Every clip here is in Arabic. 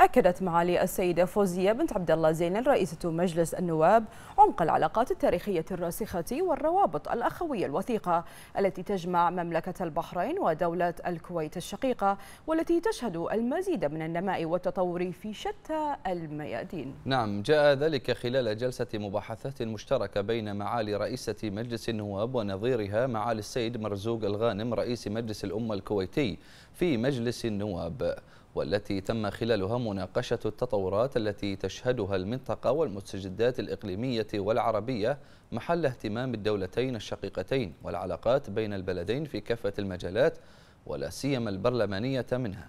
أكدت معالي السيدة فوزية بنت عبد الله زين رئيسة مجلس النواب عمق العلاقات التاريخية الراسخة والروابط الأخوية الوثيقة التي تجمع مملكة البحرين ودولة الكويت الشقيقة والتي تشهد المزيد من النماء والتطور في شتى الميادين. نعم جاء ذلك خلال جلسة مباحثات مشتركة بين معالي رئيسة مجلس النواب ونظيرها معالي السيد مرزوق الغانم رئيس مجلس الأمة الكويتي في مجلس النواب. والتي تم خلالها مناقشة التطورات التي تشهدها المنطقة والمستجدات الإقليمية والعربية محل اهتمام الدولتين الشقيقتين والعلاقات بين البلدين في كافة المجالات ولا سيما البرلمانية منها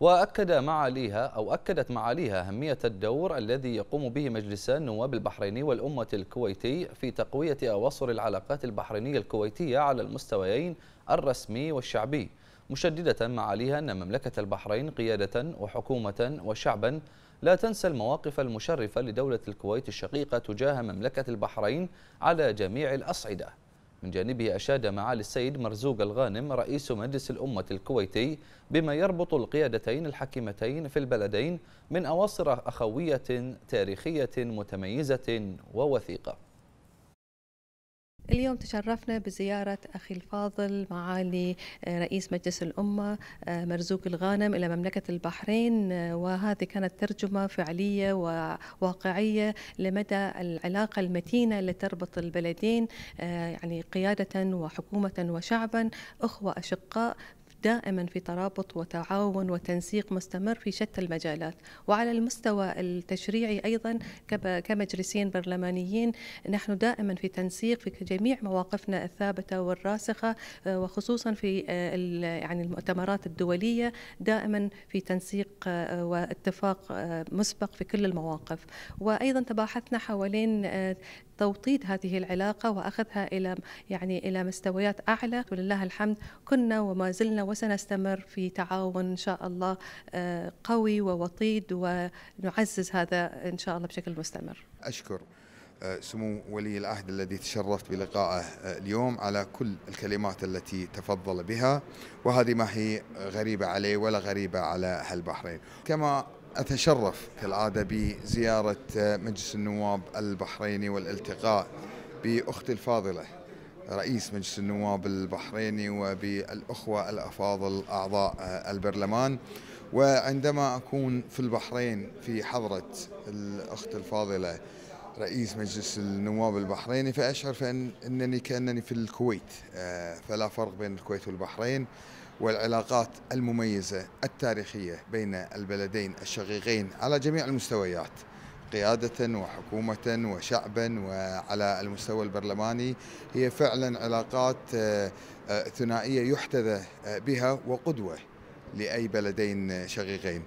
وأكد معاليها أو أكدت معاليها أهمية الدور الذي يقوم به مجلس النواب البحريني والأمة الكويتي في تقوية أواصر العلاقات البحرينية الكويتية على المستويين الرسمي والشعبي مشددة معاليها أن مملكة البحرين قيادة وحكومة وشعبا لا تنسى المواقف المشرفة لدولة الكويت الشقيقة تجاه مملكة البحرين على جميع الأصعدة من جانبه أشاد معالي السيد مرزوق الغانم رئيس مجلس الأمة الكويتي بما يربط القيادتين الحكيمتين في البلدين من أواصر أخوية تاريخية متميزة ووثيقة اليوم تشرفنا بزيارة أخي الفاضل معالي آه، رئيس مجلس الأمة آه، مرزوق الغانم إلى مملكة البحرين آه، وهذه كانت ترجمة فعلية وواقعية لمدى العلاقة المتينة التي تربط البلدين يعني قيادة وحكومة وشعبا أخوة أشقاء دائما في ترابط وتعاون وتنسيق مستمر في شتى المجالات وعلى المستوى التشريعي أيضا كمجلسين برلمانيين نحن دائما في تنسيق في جميع مواقفنا الثابتة والراسخة آه، وخصوصا في آه، يعني المؤتمرات الدولية دائما في تنسيق آه، واتفاق مسبق في كل المواقف وأيضا تباحثنا حوالين توطيد هذه العلاقة وأخذها إلى يعني إلى مستويات أعلى ولله الحمد كنا وما زلنا وسنستمر في تعاون إن شاء الله آه، قوي ووطيد ونعزز هذا إن شاء الله بشكل مستمر أشكر آه، سمو ولي العهد الذي تشرفت بلقائه آه، اليوم على كل الكلمات التي تفضل بها وهذه ما هي غريبة عليه ولا غريبة على أهل البحرين كما أتشرف كالعادة بزيارة مجلس النواب البحريني والالتقاء بأختي الفاضلة رئيس مجلس النواب البحريني وبالأخوة الأفاضل أعضاء البرلمان وعندما أكون في البحرين في حضرة الأخت الفاضلة رئيس مجلس النواب البحريني فأشعر أنني كأنني في الكويت آه، فلا فرق بين الكويت والبحرين والعلاقات المميزة التاريخية بين البلدين الشقيقين على جميع المستويات قيادة وحكومة وشعبا وعلى المستوى البرلماني هي فعلا علاقات آه، آه، ثنائية يحتذى آه، بها وقدوة لأي بلدين شقيقين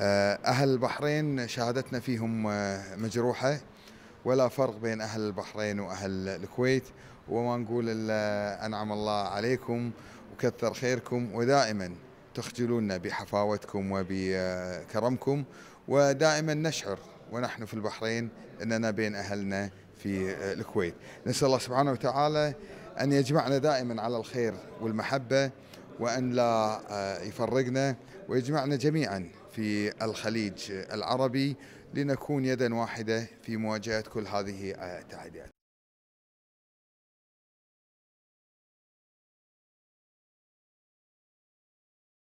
أهل البحرين شهادتنا فيهم مجروحة ولا فرق بين أهل البحرين وأهل الكويت وما نقول إلا أنعم الله عليكم وكثر خيركم ودائما تخجلونا بحفاوتكم وبكرمكم ودائما نشعر ونحن في البحرين أننا بين أهلنا في آه، الكويت نسأل الله سبحانه وتعالى أن يجمعنا دائما على الخير والمحبة وأن لا آه، يفرقنا ويجمعنا جميعا في الخليج العربي لنكون يدا واحدة في مواجهة كل هذه آه، التحديات